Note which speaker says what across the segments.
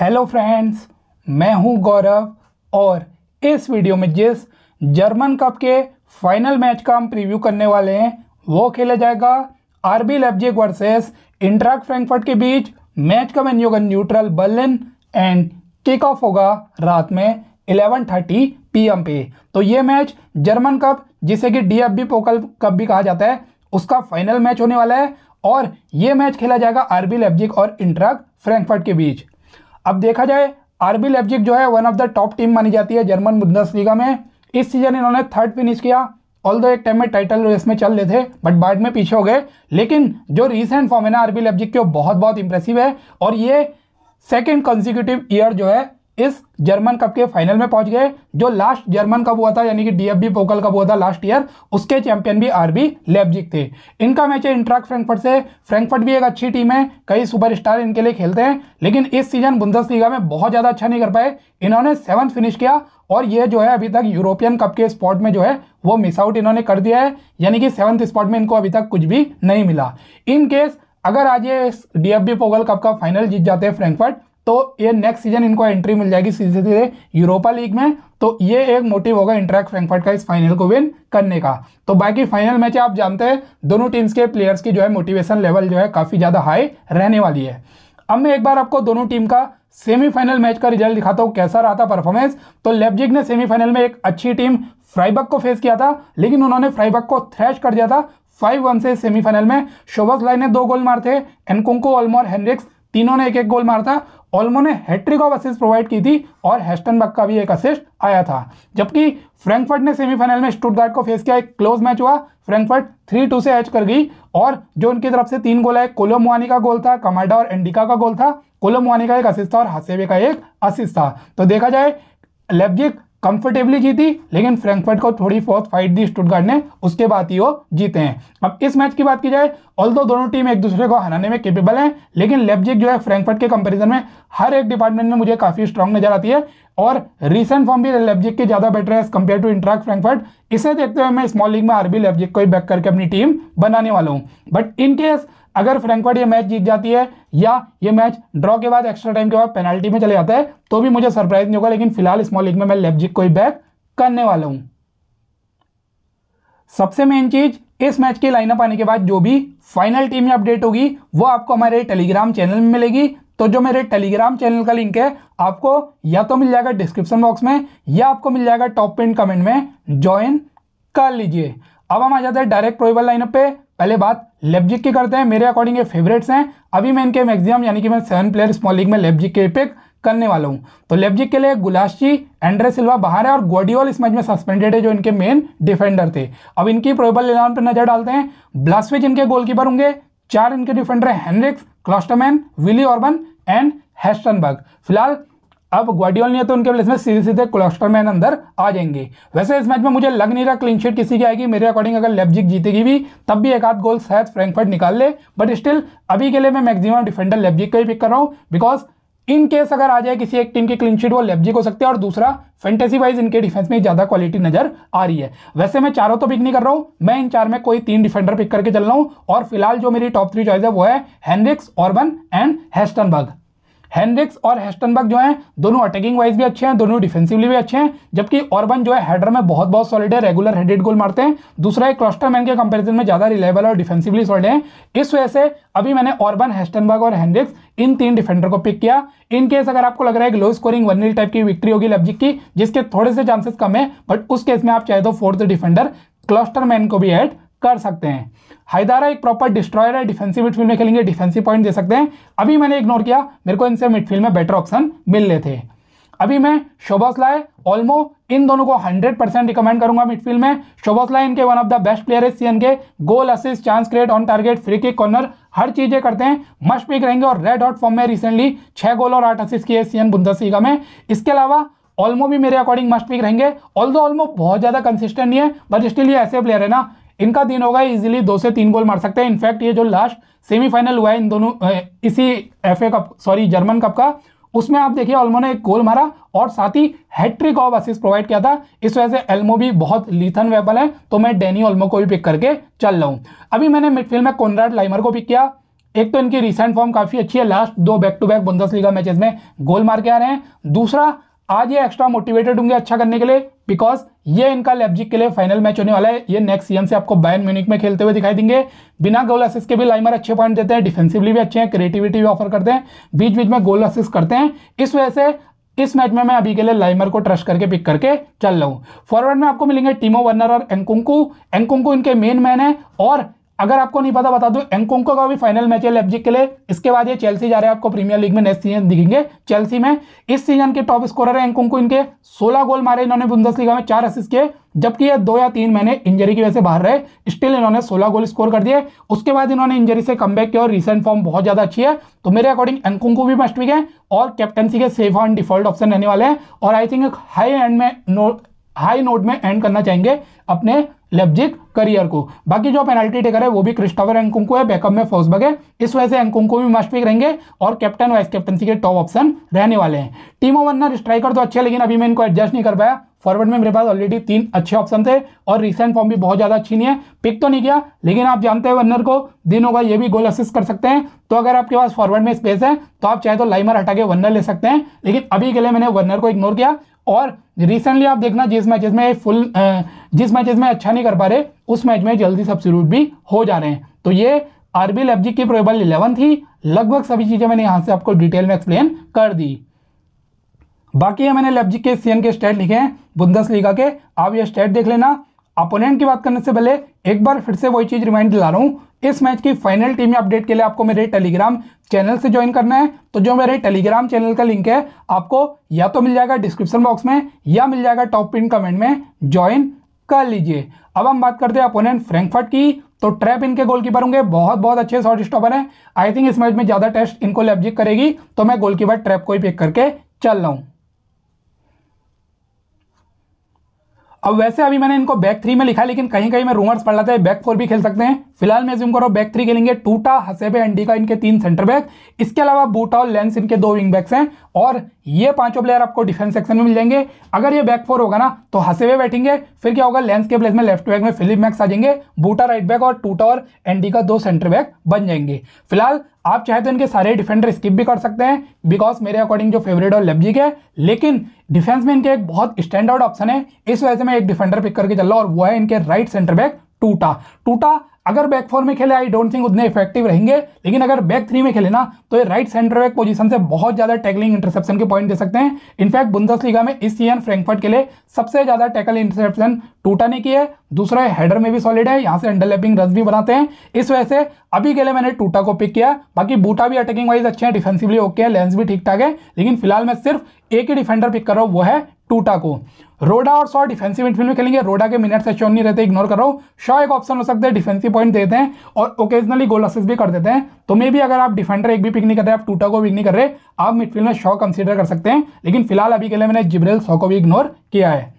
Speaker 1: hello friends मैं हूं गौरव और इस वीडियो में जिस जर्मन कप के फाइनल मैच का हम प्रीव्यू करने वाले हैं वो खेला जाएगा RB Leipzig versus Eintracht Frankfurt के बीच मैच का मेन्यू होगा neutral Berlin and kick off होगा रात में 11:30 पीएम पे तो ये मैच जर्मन कप जिसे कि बी पोकल कप भी कहा जाता है उसका फाइनल मैच होने वाला है और ये मैच खेला जाएगा आरबी लेफ्जिक और इंट्राक फ्रैंकफर्ट के बीच अब देखा जाए आरबी लेपजिक जो है one of the top team मानी जाती है जर्मन बुंदस लीगा में इस सीजन इन्होंने थर्ड फिनिश किया ऑल दो एक टाइम में टाइटल रेस में चल रहे थे बट बाद में पीछे हो गए लेकिन जो रिसेंट फॉर्म है ना आरबी लेपजिक के बहुत बहुत इंप्रेसिव है और ये सेकेंड कंजिक्यूटिव ईयर जो है इस जर्मन कप के फाइनल में पहुंच गए जो लास्ट जर्मन कप हुआ था यानी कि डीएफबी पोकल कप हुआ था लास्ट ईयर उसके चैंपियन भी आरबी लेपजिक थे इनका मैच है इंट्राक फ्रैंकफर्ट से फ्रैंकफर्ट भी एक अच्छी टीम है कई सुपरस्टार इनके लिए खेलते हैं लेकिन इस सीजन बुंदस में बहुत ज़्यादा अच्छा नहीं कर पाए इन्होंने सेवंथ फिनिश किया और ये जो है अभी तक यूरोपियन कप के स्पॉट में जो है वो मिस आउट इन्होंने कर दिया है यानी कि सेवंथ स्पॉट में इनको अभी तक कुछ भी नहीं मिला इन केस अगर आज ये डीएफबी पोगल कप का फाइनल जीत जाते हैं फ्रैंकफर्ट तो ये नेक्स्ट सीजन इनको एंट्री मिल जाएगी सीधे सीधे यूरोपा लीग में तो ये एक मोटिव होगा इंटरैक्ट फ्रैंकफर्ट का इस फाइनल को विन करने का तो बाकी फाइनल मैच आप जानते हैं दोनों टीम्स के प्लेयर्स की जो है मोटिवेशन लेवल जो है काफ़ी ज़्यादा हाई रहने वाली है अब मैं एक बार आपको दोनों टीम का सेमीफाइनल मैच का रिजल्ट दिखाता हूँ कैसा रहा था परफॉर्मेंस तो लेबजिग ने सेमीफाइनल में एक अच्छी टीम फ्राइबक को फेस किया था लेकिन उन्होंने फ्राइबक को थ्रैश कर दिया था फाइव वन से सेमीफाइनल में शोभस लाइन ने दो गोल मारे थे एनकुंको ऑलमोर हेनरिक्स तीनों ने एक एक गोल मारा था ऑलमो ने हैट्रिक ऑफ असिस्ट प्रोवाइड की थी और हेस्टनबर्ग का भी एक असिस्ट आया था जबकि फ्रैंकफर्ट ने सेमीफाइनल में स्टूटगार्ड को फेस किया एक क्लोज मैच हुआ फ्रैंकफर्ट थ्री टू से एच कर गई और जो उनकी तरफ से तीन गोल आए कोलोमुआनी का गोल था कमाडा और एंडिका का गोल था कोलोमुआनी का एक असिस्ट था और हसेवे का एक असिस्ट था तो देखा जाए लेबजिक कंफर्टेबली जीती लेकिन फ्रैंकफर्ट को थोड़ी बहुत फाइट दी स्टुटगार्ड ने उसके बाद ही वो जीते हैं अब इस मैच की बात की जाए ऑल दो दोनों टीम एक दूसरे को हराने में केपेबल हैं लेकिन लेपजिक जो है फ्रैंकफर्ट के कंपैरिजन में हर एक डिपार्टमेंट में मुझे काफ़ी स्ट्रांग नजर आती है और रिसेंट फॉर्म भी लेपजिक के ज़्यादा बेटर है as compared to Eintracht Frankfurt इसे देखते हुए मैं स्मॉल लीग में आरबी लेपजिक को ही बैक करके अपनी टीम बनाने वाला हूँ बट इनकेस अगर फ्रेंकवर्ड ये मैच जीत जाती है या ये मैच ड्रॉ के बाद एक्स्ट्रा टाइम के बाद पेनल्टी में चले जाता है तो भी मुझे सरप्राइज नहीं होगा लेकिन फिलहाल स्मॉल लीग में मैं लेपजिक को ही बैक करने वाला हूं सबसे मेन चीज़ इस मैच की लाइनअप आने के बाद जो भी फाइनल टीम में अपडेट होगी वो आपको हमारे टेलीग्राम चैनल में मिलेगी तो जो मेरे टेलीग्राम चैनल का लिंक है आपको या तो मिल जाएगा डिस्क्रिप्शन बॉक्स में या आपको मिल जाएगा टॉप पिन कमेंट में ज्वाइन कर लीजिए अब हम आ जाते हैं डायरेक्ट प्रोबल लाइनअप पे पहले बात लेबजिक की करते हैं मेरे अकॉर्डिंग ये फेवरेट्स हैं अभी मैं इनके मैक्सिमम यानी कि मैं सेवन प्लेयर स्मॉल लीग में लेबजिक के पिक करने वाला हूँ तो लेबजिक के लिए गुलाशी एंड्रे सिल्वा बाहर है और गोडियोल इस मैच में सस्पेंडेड है जो इनके मेन डिफेंडर थे अब इनकी प्रोबल इलेवन पर नजर डालते हैं ब्लास्विच इनके गोलकीपर होंगे चार इनके डिफेंडर हैं Henrichs Willi Orban and Halstenberg फिलहाल अब ग्वाडियोल नहीं है तो उनके प्लेस में सीधे सीधे मैन अंदर आ जाएंगे वैसे इस मैच में मुझे लग नहीं रहा क्लीन शीट किसी की आएगी मेरे अकॉर्डिंग अगर लेपजिक जीतेगी भी तब भी एक आध गोल शायद फ्रैंकफर्ट निकाल ले बट स्टिल अभी के लिए मैं मैक्सिमम डिफेंडर लेपजिक का ही पिक कर रहा हूँ बिकॉज इन केस अगर आ जाए किसी एक टीम की क्लीन शीट वो लेपजिक हो सकती है और दूसरा फेंटेसी वाइज इनके डिफेंस में ज़्यादा क्वालिटी नजर आ रही है वैसे मैं चारों तो पिक नहीं कर रहा हूँ मैं इन चार में कोई तीन डिफेंडर पिक करके चल रहा हूँ और फिलहाल जो मेरी टॉप थ्री चॉइस है वो है Henrichs Orban and Halstenberg Henrichs और हेस्टनबर्ग जो है दोनों अटैकिंग वाइज भी अच्छे हैं दोनों डिफेंसिवली भी अच्छे हैं जबकि ऑर्बन जो है हेडर में बहुत बहुत सॉलिड है रेगुलर हेडेड गोल मारते हैं दूसरा है क्लस्टरमैन के कंपेरिजन में ज्यादा रिलायबल और डिफेंसिवली सॉलिड है इस वजह से अभी मैंने ऑर्बन हेस्टनबर्ग और हेनरिक्स इन तीन डिफेंडर को पिक किया इन केस अगर आपको लग रहा है कि low scoring one nil type की विक्ट्री होगी लब्जिक की जिसके थोड़े से चांसेस कम है बट उस केस में आप चाहे तो फोर्थ डिफेंडर क्लस्टरमैन को भी ऐड कर सकते हैं हैदारा एक प्रॉपर डिस्ट्रॉयर है डिफेंसिव मिडफील्ड में खेलेंगे डिफेंसिव पॉइंट दे सकते हैं अभी मैंने इग्नोर किया मेरे को इनसे मिडफील्ड में बेटर ऑप्शन मिल रहे थे अभी मैं लाए ऑलमो इन दोनों को 100 परसेंट रिकमेंड करूंगा मिडफील्ड में लाए इनके one of the best player है सीएन के goal assist chance create on target free kick corner हर चीजें करते हैं मस्ट पिक रहेंगे और रेड हॉट फॉर्म में रिसेंटली छह गोल और आठ असिस्ट किए सीएन बुंदसीगा में इसके अलावा ऑलमो भी मेरे अकॉर्डिंग मस्ट पिक रहेंगे ऑल दो ऑलमो बहुत ज़्यादा कंसिस्टेंट नहीं है बट स्टिल ये ऐसे प्लेयर है ना इनका दिन होगा इजीली दो से तीन गोल मार सकते हैं इनफैक्ट ये जो लास्ट सेमीफाइनल हुआ है इन दोनों इसी F cup sorry German cup का उसमें आप देखिए ऑलमो ने एक गोल मारा और साथ ही हैट्रिक ऑफ असिस प्रोवाइड किया था इस वजह से एल्मो भी बहुत लीथन वेबल है तो मैं डेनी ऑल्मो को भी पिक करके चल रहा हूँ अभी मैंने मिडफील्ड में कॉनराड लाइमर को पिक किया एक तो इनकी रिसेंट फॉर्म काफ़ी अच्छी है लास्ट दो back to back Bundesliga matches में गोल मार के आ रहे हैं दूसरा आज ये एक्स्ट्रा मोटिवेटेड होंगे अच्छा करने के लिए बिकॉज ये इनका लेब्जिक के लिए फाइनल मैच होने वाला है ये नेक्स्ट सीएम से आपको बैन म्यूनिक में खेलते हुए दिखाई देंगे बिना गोल असिस के भी लाइमर अच्छे पॉइंट देते हैं डिफेंसिवली भी अच्छे हैं क्रिएटिविटी भी ऑफर करते हैं बीच बीच में गोल असिस करते हैं इस वजह से इस मैच में मैं अभी के लिए लाइमर को ट्रस्ट करके पिक करके चल रहा हूँ फॉरवर्ड में आपको मिलेंगे टीमो वर्नर और एंकुंकू एंकुंकू इनके मेन मैन है और अगर आपको नहीं पता बता दो एंकोंको का भी फाइनल मैच है लेपजिक के लिए इसके बाद ये चेल्सी जा रहे हैं आपको प्रीमियर लीग में नेक्स्ट सीजन दिखेंगे चेल्सी में इस सीजन के टॉप स्कोरर है एंकोंको इनके 16 गोल मारे इन्होंने बुंदस लीगा में चार असिस्ट किए जबकि ये दो या तीन महीने इंजरी की वजह से बाहर रहे स्टिल इन्होंने सोलह गोल स्कोर कर दिए उसके बाद इन्होंने इंजरी से कम किया और रिसेंट फॉर्म बहुत ज़्यादा अच्छी है तो मेरे अकॉर्डिंग एंकुंकू भी मस्ट वीक है और कैप्टनसी के सेफ ऑन डिफॉल्ट ऑप्शन रहने वाले हैं और आई थिंक हाई एंड में हाई नोट में एंड करना चाहेंगे अपने लेब्जिक करियर को बाकी जो पेनल्टी टेकर है वो भी क्रिस्टोफर एंकुंको है बैकअप में फोसबग है इस वजह से एंकुंको भी मस्ट पिक रहेंगे और कैप्टन वाइस कैप्टनसी के टॉप ऑप्शन रहने वाले हैं टीमों वनर स्ट्राइकर तो अच्छे लेकिन अभी मैं इनको एडजस्ट नहीं कर पाया फॉरवर्ड में मेरे पास ऑलरेडी तीन अच्छे ऑप्शन थे और रिसेंट फॉर्म भी बहुत ज़्यादा अच्छी नहीं है पिक तो नहीं किया लेकिन आप जानते हैं वर्नर को दिन होगा ये भी गोल असिस्ट कर सकते हैं तो अगर आपके पास फॉरवर्ड में स्पेस है तो आप चाहे तो लाइमर हटा के वर्नर ले सकते हैं लेकिन अभी के लिए मैंने वर्नर को इग्नोर किया और रिसेंटली आप देखना जिस मैचेस में फुल जिस मैचेस में अच्छा नहीं कर पा रहे उस मैच में जल्दी सब्सिट्यूट भी हो जा रहे हैं तो ये आरबी लेफ्जी की प्रोबेबल इलेवन थी लगभग सभी चीज़ें मैंने यहाँ से आपको डिटेल में एक्सप्लेन कर दी बाकी है मैंने लेपजिक के सीएन के स्टेट लिखे हैं बुंदस लीगा के आप ये स्टेट देख लेना अपोनेंट की बात करने से पहले एक बार फिर से वही चीज़ रिमाइंड दिला रहा हूँ इस मैच की फाइनल टीम अपडेट के लिए आपको मेरे टेलीग्राम चैनल से ज्वाइन करना है तो जो मेरे टेलीग्राम चैनल का लिंक है आपको या तो मिल जाएगा डिस्क्रिप्शन बॉक्स में या मिल जाएगा टॉप पिन कमेंट में ज्वाइन कर लीजिए अब हम बात करते हैं अपोनेंट फ्रैंकफर्ट की तो ट्रैप इनके गोलकीपर होंगे बहुत बहुत अच्छे शॉर्ट स्टॉपर हैं आई थिंक इस मैच में ज़्यादा टेस्ट इनको लेब्जिक करेगी तो मैं गोलकीपर ट्रैप को ही पिक करके चल रहा हूँ अब वैसे अभी मैंने इनको बैक थ्री में लिखा लेकिन कहीं कहीं मैं रूमर्स पढ़ रहा था बैक फोर भी खेल सकते हैं फिलहाल मैं जूम करो बैक थ्री खेलेंगे टूटा हसेबे का इनके तीन सेंटर बैक इसके अलावा बूटा और लेंस इनके दो विंग बैक्स हैं और ये पांचों प्लेयर आपको डिफेंस सेक्शन में मिल जाएंगे अगर ये बैक फोर होगा ना तो हसेबे बैठेंगे फिर क्या होगा लेंस के प्लेस में लेफ्ट बैक में फिलिप मैक्स आ जाएंगे बूटा राइट बैक और टूटा और का दो सेंटर बैक बन जाएंगे फिलहाल आप चाहे तो इनके सारे डिफेंडर स्किप भी कर सकते हैं बिकॉज मेरे अकॉर्डिंग जो फेवरेट और लेब्जिक है लेकिन डिफेंस में इनके एक बहुत स्टैंड आउट ऑप्शन है इस वजह से मैं एक डिफेंडर पिक करके चल रहा हूँ और वो है इनके राइट सेंटर बैक टूटा टूटा अगर बैक फोर में खेले आई डोंट थिंक उतने इफेक्टिव रहेंगे लेकिन अगर बैक थ्री में खेले ना तो ये राइट सेंटर बैक पोजीशन से बहुत ज्यादा टैकलिंग इंटरसेप्शन के पॉइंट दे सकते हैं इनफैक्ट बुंदस लीगा में इस सीजन फ्रैंकफर्ट के लिए सबसे ज्यादा टैकल इंटरसेप्शन टूटा नहीं किया है दूसरा है हेडर में भी सॉलिड है यहाँ से अंडरलैपिंग रस भी बनाते हैं इस वजह से अभी के लिए मैंने टूटा को पिक किया बाकी बूटा भी अटैकिंग वाइज अच्छे हैं डिफेंसिवली ओके है लेंस भी ठीक ठाक है लेकिन फिलहाल मैं सिर्फ एक ही डिफेंडर पिक कर रहा हूँ वो है टूटा को रोडा और शॉ डिफेंसिव इनफील्ड में खेलेंगे रोडा के मिनट से शॉन नहीं रहते इग्नोर कर रहा हूँ शॉ एक ऑप्शन हो सकता है डिफेंसिव पॉइंट देते हैं और ओकेजनली गोल असिस्ट भी कर देते हैं तो मे भी अगर आप डिफेंडर एक भी पिक नहीं कर रहे आप टूटा को पिक नहीं कर रहे आप मिडफील्ड में शॉ कंसिडर कर सकते हैं लेकिन फिलहाल अभी के लिए मैंने जिब्रेल शॉ को भी इग्नोर किया है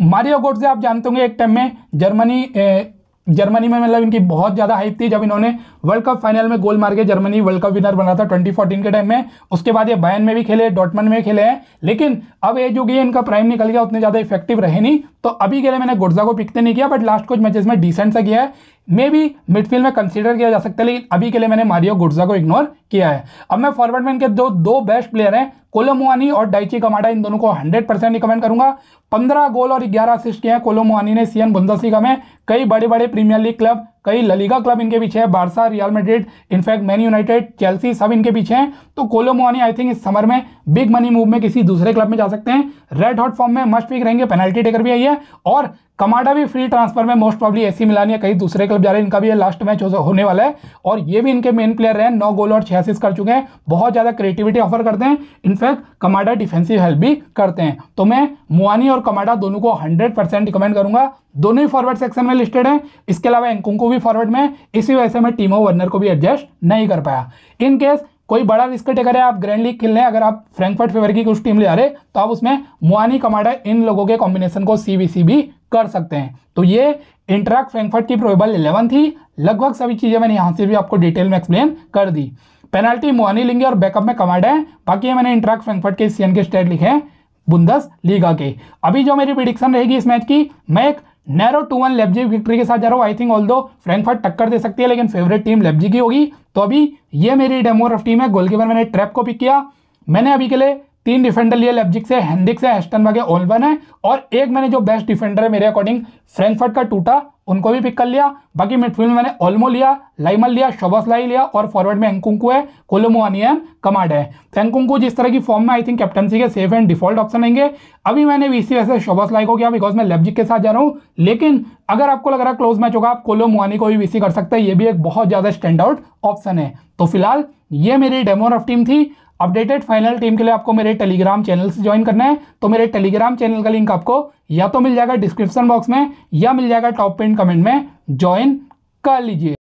Speaker 1: मारियो गोट्स आप जानते होंगे एक टाइम में जर्मनी जर्मनी में मतलब इनकी बहुत ज़्यादा हाइप थी जब इन्होंने वर्ल्ड कप फाइनल में गोल मार के जर्मनी वर्ल्ड कप विनर बना था 2014 के टाइम में उसके बाद ये बैन में भी खेले डॉटमन में खेले हैं लेकिन अब ये जो गए इनका प्राइम निकल गया उतने ज़्यादा इफेक्टिव रहे नहीं तो अभी के लिए मैंने गुर्जा को पिकते तो नहीं किया बट लास्ट कुछ मैचेस में डिसेंट सा किया है मे बी मिडफील्ड में कंसीडर किया जा सकता है लेकिन अभी के लिए मैंने मारियो गुर्जा को इग्नोर किया है अब मैं फॉरवर्ड में इनके दो दो बेस्ट प्लेयर हैं कोलोमुआनी और डाइची कमाडा इन दोनों को 100 परसेंट रिकमेंड करूंगा 15 गोल और 11 असिस्ट किए हैं कोलोमुआनी ने सीएन बुंदसिका में कई बड़े बड़े प्रीमियर लीग क्लब कई ललीगा क्लब इनके पीछे है Barca Real Madrid in fact Man United Chelsea सब इनके पीछे हैं तो कोलोमोनी आई थिंक इस समर में बिग मनी मूव में किसी दूसरे क्लब में जा सकते हैं रेड हॉट फॉर्म में मस्ट पिक रहेंगे पेनल्टी टेकर भी आई है और कमाडा भी फ्री ट्रांसफर में मोस्ट प्रॉब्ली एसी मिलान या कहीं दूसरे क्लब जा रहे हैं इनका भी है, लास्ट मैच होने वाला है और ये भी इनके मेन प्लेयर हैं नौ गोल और छह असिस्ट कर चुके हैं बहुत ज़्यादा क्रिएटिविटी ऑफर करते हैं इनफैक्ट कमाडा डिफेंसिव हेल्प भी करते हैं तो मैं मुआनी और कमाडा दोनों को हंड्रेड रिकमेंड करूंगा दोनों ही फॉरवर्ड सेक्शन में लिस्टेड हैं इसके अलावा एंकुंको भी भी फॉरवर्ड में इसी वजह से मैं टीमो वर्नर को भी एडजस्ट नहीं कर पाया इन केस कोई बड़ा रिस्क टेकर है आप ग्रैंड लीग खेल रहे हैं अगर आप फ्रैंकफर्ट फेवर की कुछ टीम ले आ रहे तो आप उसमें मुआनी कमाडा इन लोगों के कॉम्बिनेशन को सी भी कर सकते हैं तो ये इंटरैक्ट फ्रैंकफर्ट की प्रोबेबल इलेवन थी लगभग सभी चीज़ें मैंने यहाँ से भी आपको डिटेल में एक्सप्लेन कर दी पेनल्टी मुआनी लेंगे और बैकअप में कमाडा है बाकी मैंने इंटरैक्ट फ्रैंकफर्ट के सी के स्टेट लिखे हैं बुंदस लीगा के अभी जो मेरी प्रिडिक्शन रहेगी इस मैच की मैं एक narrow two one Leipzig victory के साथ जा रहा हूँ I think although Frankfurt टक्कर दे सकती है लेकिन फेवरेट टीम लेबजी की होगी तो अभी ये मेरी डेमोग्राफ टीम है गोलकीपर मैंने ट्रैप को पिक किया मैंने अभी के लिए तीन डिफेंडर लिए लेब्जिक्स है हेंडिक्स है एस्टन वगे ओलवन है और एक मैंने जो बेस्ट डिफेंडर है मेरे अकॉर्डिंग फ्रैंकफर्ट का टूटा उनको भी पिक कर लिया बाकी मिडफील्ड में मैंने ओल्मो लिया लाइमल लिया लाई लिया और फॉरवर्ड में एंकुंकू है कोलोमोनियन कमांड है एंकुंकू तो जिस तरह की फॉर्म में आई थिंक कैप्टनसी के सेफ एंड डिफॉल्ट ऑप्शन रहेंगे अभी मैंने वीसी वैसे शोबस लाई को किया बिकॉज मैं लेब्जिक के साथ जा रहा हूँ लेकिन अगर आपको लग रहा है क्लोज मैच होगा आप कोलोमोनी को भी वीसी कर सकते हैं ये भी एक बहुत ज़्यादा स्टैंड आउट ऑप्शन है तो फिलहाल ये मेरी डेमो रफ टीम थी अपडेटेड फाइनल टीम के लिए आपको मेरे टेलीग्राम चैनल से ज्वाइन करना है तो मेरे टेलीग्राम चैनल का लिंक आपको या तो मिल जाएगा डिस्क्रिप्शन बॉक्स में या मिल जाएगा टॉप पेन कमेंट में ज्वाइन कर लीजिए